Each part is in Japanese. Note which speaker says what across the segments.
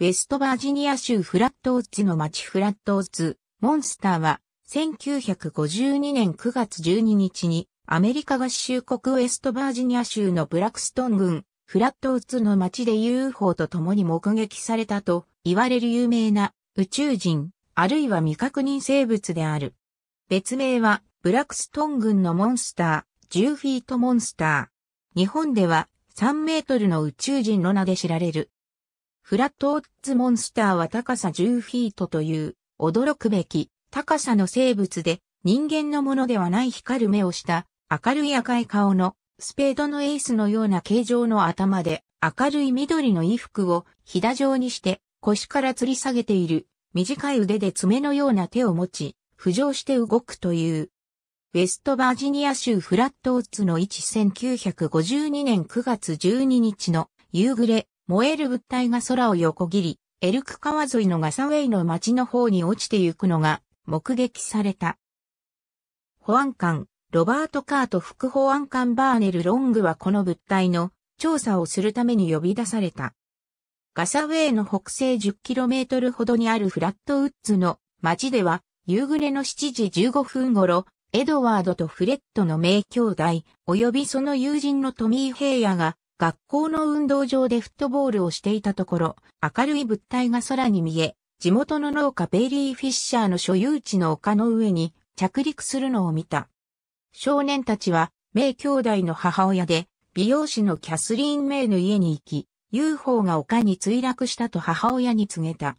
Speaker 1: ウェストバージニア州フラットウッズの町フラットウッズ、モンスターは、1952年9月12日に、アメリカ合衆国ウェストバージニア州のブラクストン郡、フラットウッズの町で UFO と共に目撃されたと言われる有名な宇宙人、あるいは未確認生物である。別名は、ブラクストン郡のモンスター、10フィートモンスター。日本では3メートルの宇宙人の名で知られる。フラットオッズモンスターは高さ10フィートという驚くべき高さの生物で人間のものではない光る目をした明るい赤い顔のスペードのエースのような形状の頭で明るい緑の衣服をひだ状にして腰から吊り下げている短い腕で爪のような手を持ち浮上して動くというウェストバージニア州フラットオッズの1 1952年9月12日の夕暮れ燃える物体が空を横切り、エルク川沿いのガサウェイの町の方に落ちてゆくのが目撃された。保安官、ロバート・カート副保安官バーネル・ロングはこの物体の調査をするために呼び出された。ガサウェイの北西 10km ほどにあるフラットウッズの町では夕暮れの7時15分頃、エドワードとフレッドの名兄弟、及びその友人のトミー・ヘイヤが学校の運動場でフットボールをしていたところ、明るい物体が空に見え、地元の農家ベイリー・フィッシャーの所有地の丘の上に着陸するのを見た。少年たちは、メイ兄弟の母親で、美容師のキャスリーン・メイの家に行き、UFO が丘に墜落したと母親に告げた。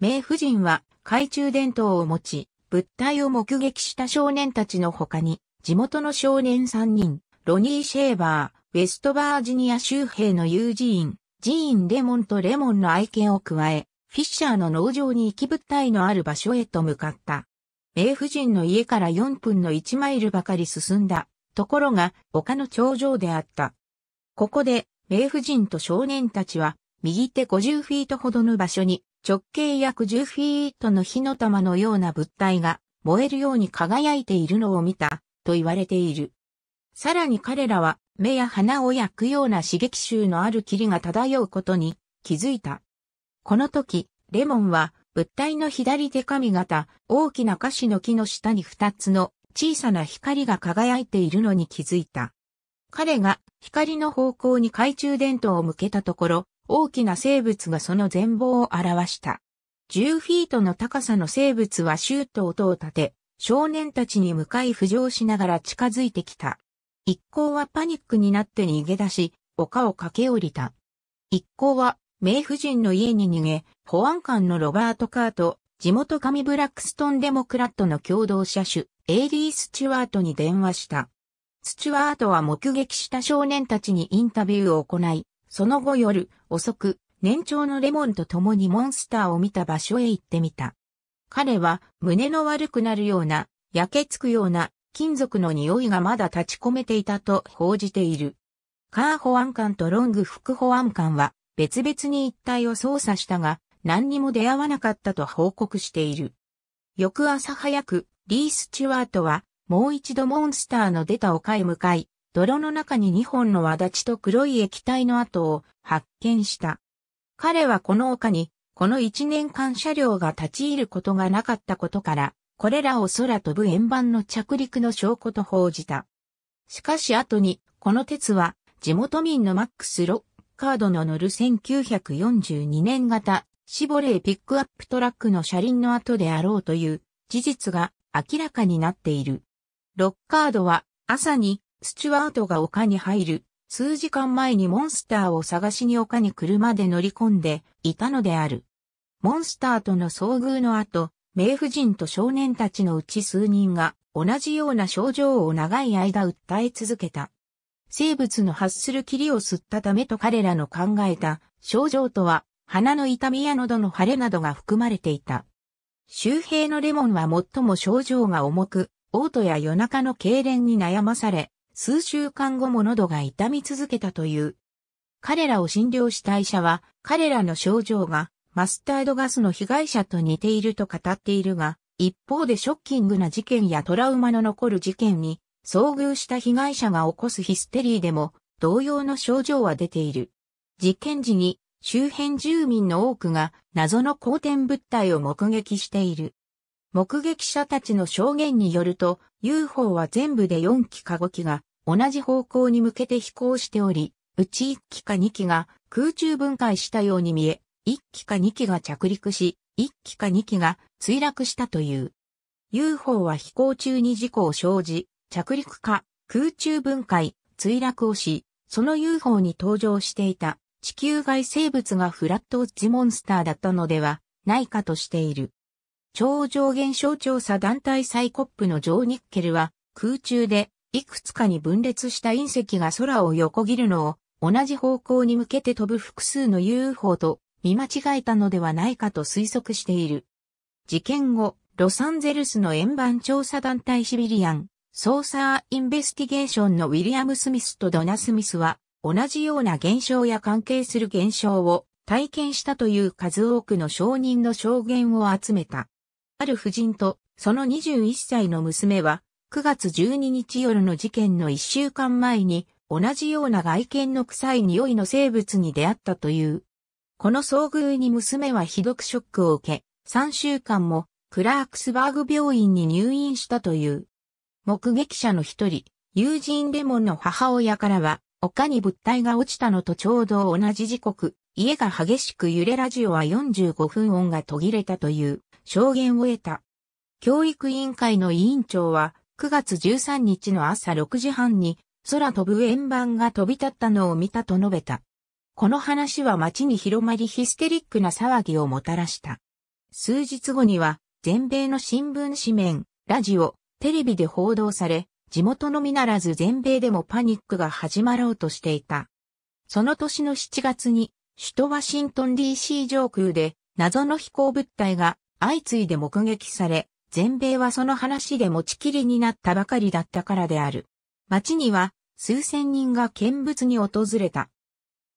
Speaker 1: メイ夫人は、懐中電灯を持ち、物体を目撃した少年たちの他に、地元の少年3人、ロニー・シェーバー、ウェストバージニア州兵のユージーン、ジーン・レモンとレモンの愛犬を加え、フィッシャーの農場に行き物体のある場所へと向かった。名夫人の家から4分の1マイルばかり進んだ。ところが、丘の頂上であった。ここで、名夫人と少年たちは、右手50フィートほどの場所に、直径約10フィートの火の玉のような物体が、燃えるように輝いているのを見た、と言われている。さらに彼らは、目や鼻を焼くような刺激臭のある霧が漂うことに気づいた。この時、レモンは物体の左手髪型、大きな菓子の木の下に二つの小さな光が輝いているのに気づいた。彼が光の方向に懐中電灯を向けたところ、大きな生物がその全貌を表した。10フィートの高さの生物はシュート音を立て、少年たちに向かい浮上しながら近づいてきた。一行はパニックになって逃げ出し、丘を駆け下りた。一行は、名夫人の家に逃げ、保安官のロバート・カート、地元紙ブラックストン・デモクラットの共同車種、エイリー・スチュワートに電話した。スチュワートは目撃した少年たちにインタビューを行い、その後夜、遅く、年長のレモンと共にモンスターを見た場所へ行ってみた。彼は、胸の悪くなるような、焼けつくような、金属の匂いがまだ立ち込めていたと報じている。カー保安官とロング副保安官は別々に一帯を操作したが何にも出会わなかったと報告している。翌朝早く、リー・スチュワートはもう一度モンスターの出た丘へ向かい、泥の中に2本の輪立ちと黒い液体の跡を発見した。彼はこの丘に、この1年間車両が立ち入ることがなかったことから、これらを空飛ぶ円盤の着陸の証拠と報じた。しかし後に、この鉄は、地元民のマックス・ロッカードの乗る1942年型、シボレーピックアップトラックの車輪の後であろうという事実が明らかになっている。ロッカードは朝にスチュワートが丘に入る数時間前にモンスターを探しに丘に車で乗り込んでいたのである。モンスターとの遭遇の後、名婦人と少年たちのうち数人が同じような症状を長い間訴え続けた。生物の発する霧を吸ったためと彼らの考えた症状とは、鼻の痛みや喉の腫れなどが含まれていた。周平のレモンは最も症状が重く、嘔吐や夜中の痙攣に悩まされ、数週間後も喉が痛み続けたという。彼らを診療した医者は、彼らの症状がマスタードガスの被害者と似ていると語っているが、一方でショッキングな事件やトラウマの残る事件に遭遇した被害者が起こすヒステリーでも同様の症状は出ている。事件時に周辺住民の多くが謎の光点物体を目撃している。目撃者たちの証言によると UFO は全部で4機か5機が同じ方向に向けて飛行しており、うち1機か2機が空中分解したように見え、1機か2機が着陸し、1機か2機が墜落したという。UFO は飛行中に事故を生じ、着陸か空中分解、墜落をし、その UFO に登場していた地球外生物がフラットウッジモンスターだったのではないかとしている。超常現象調査団体サイコップのジョー・ニッケルは空中でいくつかに分裂した隕石が空を横切るのを同じ方向に向けて飛ぶ複数の UFO と見間違えたのではないかと推測している。事件後、ロサンゼルスの円盤調査団体シビリアン、ソーサーインベスティゲーションのウィリアム・スミスとドナ・スミスは、同じような現象や関係する現象を体験したという数多くの証人の証言を集めた。ある夫人とその21歳の娘は9月12日夜の事件の1週間前に同じような外見の臭い匂いの生物に出会ったというこの遭遇に娘はひどくショックを受け、3週間もクラークスバーグ病院に入院したという。目撃者の一人、友人レモンの母親からは、丘に物体が落ちたのとちょうど同じ時刻、家が激しく揺れラジオは45分音が途切れたという証言を得た。教育委員会の委員長は、9月13日の朝6時半に、空飛ぶ円盤が飛び立ったのを見たと述べた。この話は街に広まりヒステリックな騒ぎをもたらした。数日後には、全米の新聞紙面、ラジオ、テレビで報道され、地元のみならず全米でもパニックが始まろうとしていた。その年の7月に、首都ワシントン DC 上空で謎の飛行物体が相次いで目撃され、全米はその話で持ちきりになったばかりだったからである。街には数千人が見物に訪れた。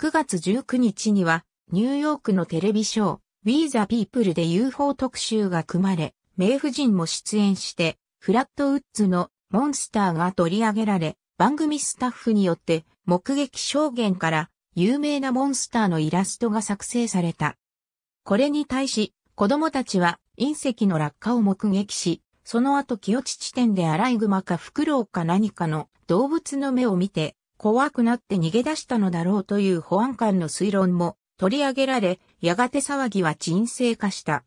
Speaker 1: 9月19日には、ニューヨークのテレビショー、We the People で UFO 特集が組まれ、名夫人も出演して、フラットウッズのモンスターが取り上げられ、番組スタッフによって目撃証言から有名なモンスターのイラストが作成された。これに対し、子供たちは隕石の落下を目撃し、その後清地地点でアライグマかフクロウか何かの動物の目を見て怖くなって逃げ出したのだろうという保安官の推論も取り上げられ、やがて騒ぎは沈静化した。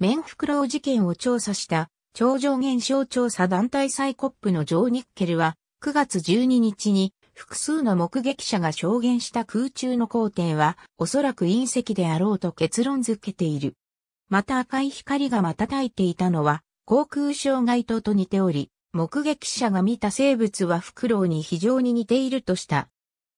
Speaker 1: メンフクロウ事件を調査した超常現象調査団体サイコップのジョー・ニッケルは9月12日に複数の目撃者が証言した空中の光点はおそらく隕石であろうと結論付けている。また赤い光が瞬いていたのは航空障害灯と似ており、目撃者が見た生物はフクロウに非常に似ているとした。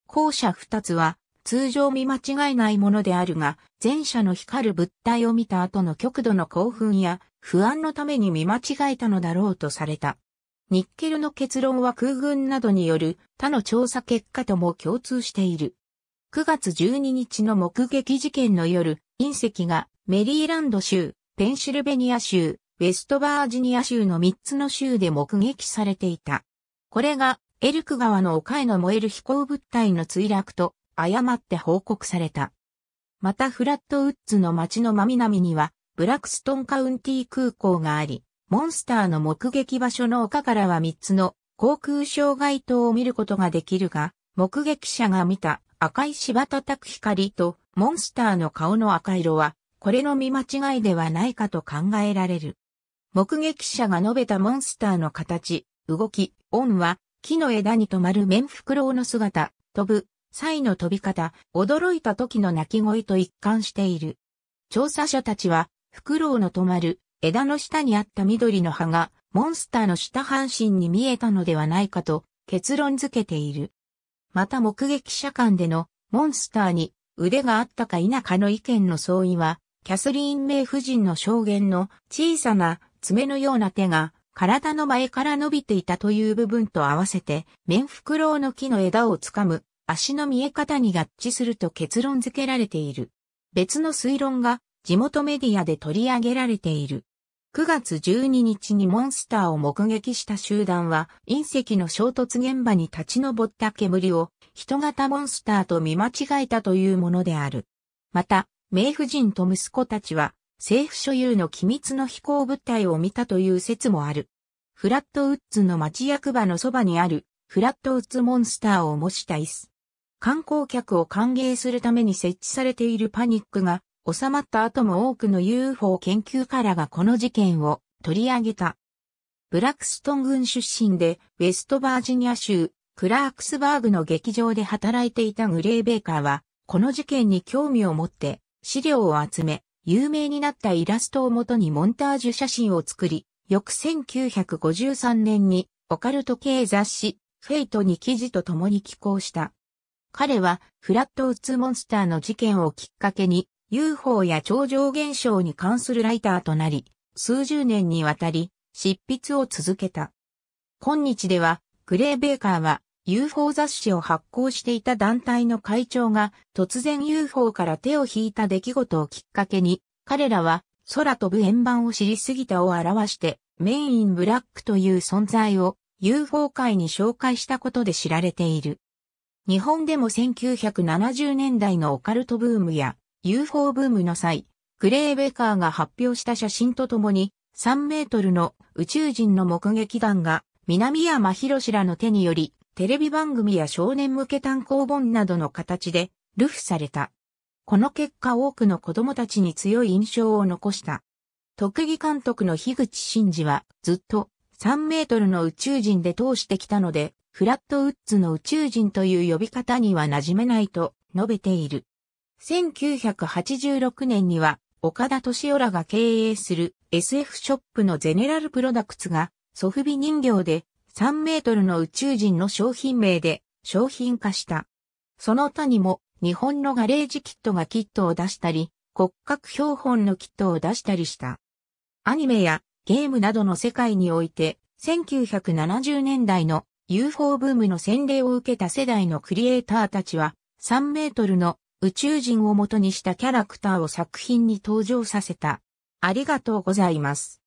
Speaker 1: 後者二つは通常見間違えないものであるが、前者の光る物体を見た後の極度の興奮や不安のために見間違えたのだろうとされた。ニッケルの結論は空軍などによる他の調査結果とも共通している。9月12日の目撃事件の夜、隕石がメリーランド州、ペンシルベニア州、ウェストバージニア州の3つの州で目撃されていた。これが、エルク川の丘への燃える飛行物体の墜落と、誤って報告された。またフラットウッズの町の真南には、ブラックストンカウンティ空港があり、モンスターの目撃場所の丘からは3つの航空障害灯を見ることができるが、目撃者が見た赤い柴叩く光とモンスターの顔の赤色は、これの見間違いではないかと考えられる。目撃者が述べたモンスターの形、動き、音は、木の枝に止まる面フクロウの姿、飛ぶ、際の飛び方、驚いた時の鳴き声と一貫している。調査者たちは、フクロウの止まる枝の下にあった緑の葉が、モンスターの下半身に見えたのではないかと結論付けている。また目撃者間でのモンスターに腕があったか否かの意見の相違は、キャスリーン・メイ夫人の証言の小さな爪のような手が体の前から伸びていたという部分と合わせて、面袋フクロウの木の枝をつかむ足の見え方に合致すると結論付けられている。別の推論が地元メディアで取り上げられている。9月12日にモンスターを目撃した集団は隕石の衝突現場に立ち上った煙を人型モンスターと見間違えたというものである。また、冥婦人と息子たちは政府所有の機密の飛行物体を見たという説もある。フラットウッズの町役場のそばにあるフラットウッズモンスターを模した椅子。観光客を歓迎するために設置されているパニックが収まった後も多くの UFO 研究家らがこの事件を取り上げた。ブラクストン郡出身でウェストバージニア州クラークスバーグの劇場で働いていたグレーベーカーはこの事件に興味を持って資料を集め有名になったイラストをもとにモンタージュ写真を作り、翌1953年にオカルト系雑誌、フェイトに記事と共に寄稿した。彼はフラットウッズモンスターの事件をきっかけに UFO や超常現象に関するライターとなり、数十年にわたり執筆を続けた。今日ではグレーベーカーは UFO 雑誌を発行していた団体の会長が突然 UFO から手を引いた出来事をきっかけに、彼らは空飛ぶ円盤を知りすぎたを表してメインブラックという存在を UFO 界に紹介したことで知られている。日本でも1970年代のオカルトブームや UFO ブームの際、クレーベカーが発表した写真とともに3メートルの宇宙人の目撃団が南山博士らの手によりテレビ番組や少年向け単行本などの形で、ルフされた。この結果多くの子供たちに強い印象を残した。特技監督の樋口真嗣は、ずっと3メートルの宇宙人で通してきたので、フラットウッズの宇宙人という呼び方には馴染めないと述べている。1986年には、岡田敏夫らが経営する SF ショップのゼネラルプロダクツが、ソフビ人形で3メートルの宇宙人の商品名で商品化した。その他にも日本のガレージキットがキットを出したり、骨格標本のキットを出したりした。アニメやゲームなどの世界において、1970年代の UFO ブームの洗礼を受けた世代のクリエイターたちは、3メートルの宇宙人を元にしたキャラクターを作品に登場させた。ありがとうございます。